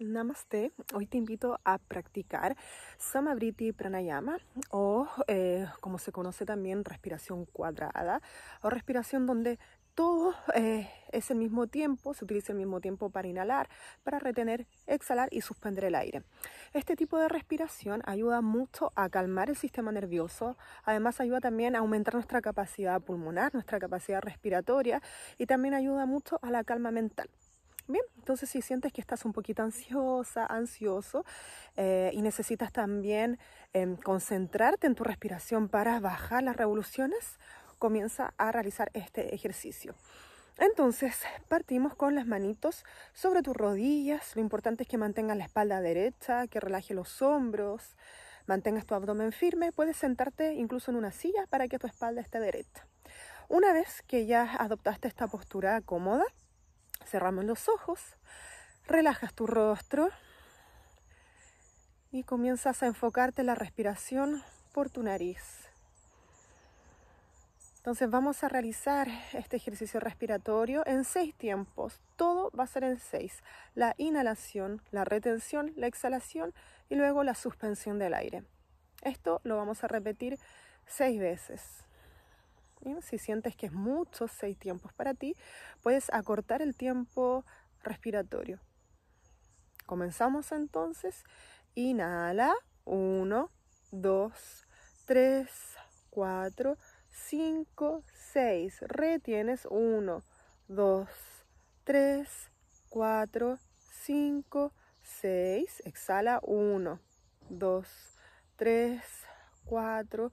Namaste. Hoy te invito a practicar Samabriti Pranayama o eh, como se conoce también respiración cuadrada o respiración donde todo eh, es el mismo tiempo, se utiliza el mismo tiempo para inhalar, para retener, exhalar y suspender el aire. Este tipo de respiración ayuda mucho a calmar el sistema nervioso, además ayuda también a aumentar nuestra capacidad pulmonar, nuestra capacidad respiratoria y también ayuda mucho a la calma mental. Bien, entonces si sientes que estás un poquito ansiosa, ansioso eh, y necesitas también em, concentrarte en tu respiración para bajar las revoluciones, comienza a realizar este ejercicio. Entonces, partimos con las manitos sobre tus rodillas. Lo importante es que mantengas la espalda derecha, que relaje los hombros, mantengas tu abdomen firme. Puedes sentarte incluso en una silla para que tu espalda esté derecha. Una vez que ya adoptaste esta postura cómoda, Cerramos los ojos, relajas tu rostro y comienzas a enfocarte la respiración por tu nariz. Entonces vamos a realizar este ejercicio respiratorio en seis tiempos. Todo va a ser en seis. La inhalación, la retención, la exhalación y luego la suspensión del aire. Esto lo vamos a repetir seis veces. Si sientes que es mucho seis tiempos para ti, puedes acortar el tiempo respiratorio. Comenzamos entonces. Inhala. 1, 2, 3, 4, 5, 6. Retienes 1, 2, 3, 4, 5, 6. Exhala 1, 2, 3, 4,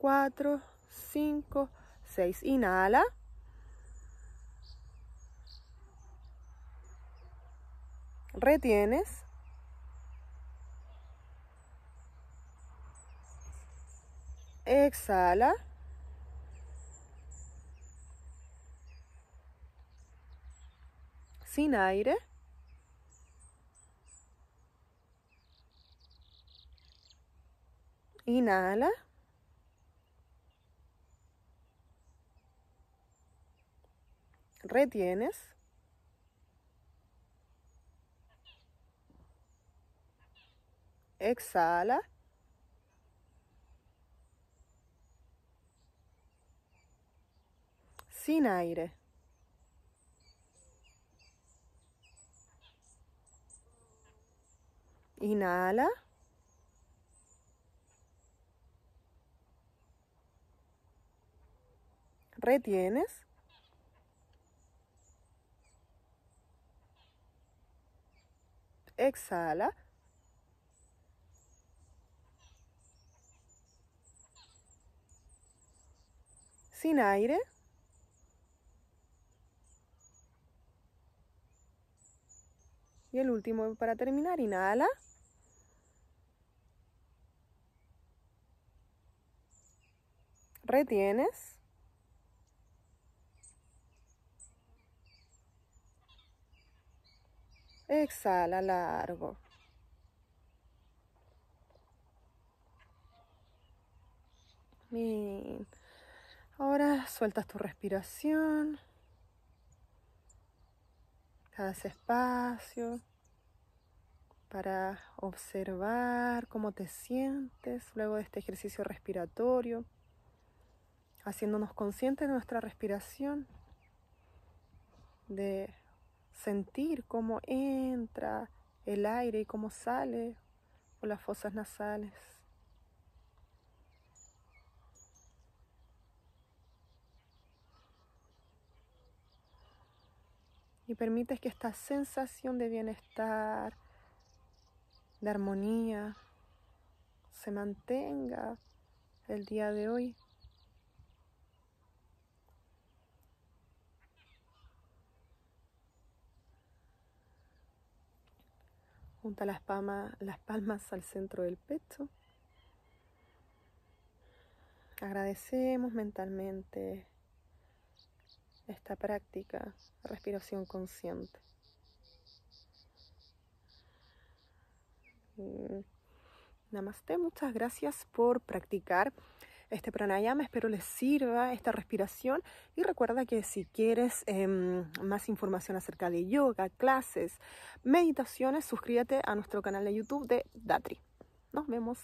4, 5, 6. Inhala. Retienes. Exhala. Sin aire. Inhala. retienes. Exhala. Sin aire. Inhala. Retienes. exhala. Sin aire. Y el último para terminar, inhala. Retienes. Exhala largo. Bien. Ahora sueltas tu respiración. Haz espacio para observar cómo te sientes luego de este ejercicio respiratorio, haciéndonos conscientes de nuestra respiración, de sentir cómo entra el aire y cómo sale por las fosas nasales. Y permites que esta sensación de bienestar, de armonía, se mantenga el día de hoy Junta las, las palmas al centro del pecho. Agradecemos mentalmente esta práctica, respiración consciente. Mm. Namaste, muchas gracias por practicar este pranayama. Espero les sirva esta respiración y recuerda que si quieres em, más información acerca de yoga, clases, meditaciones, suscríbete a nuestro canal de YouTube de Datri. Nos vemos.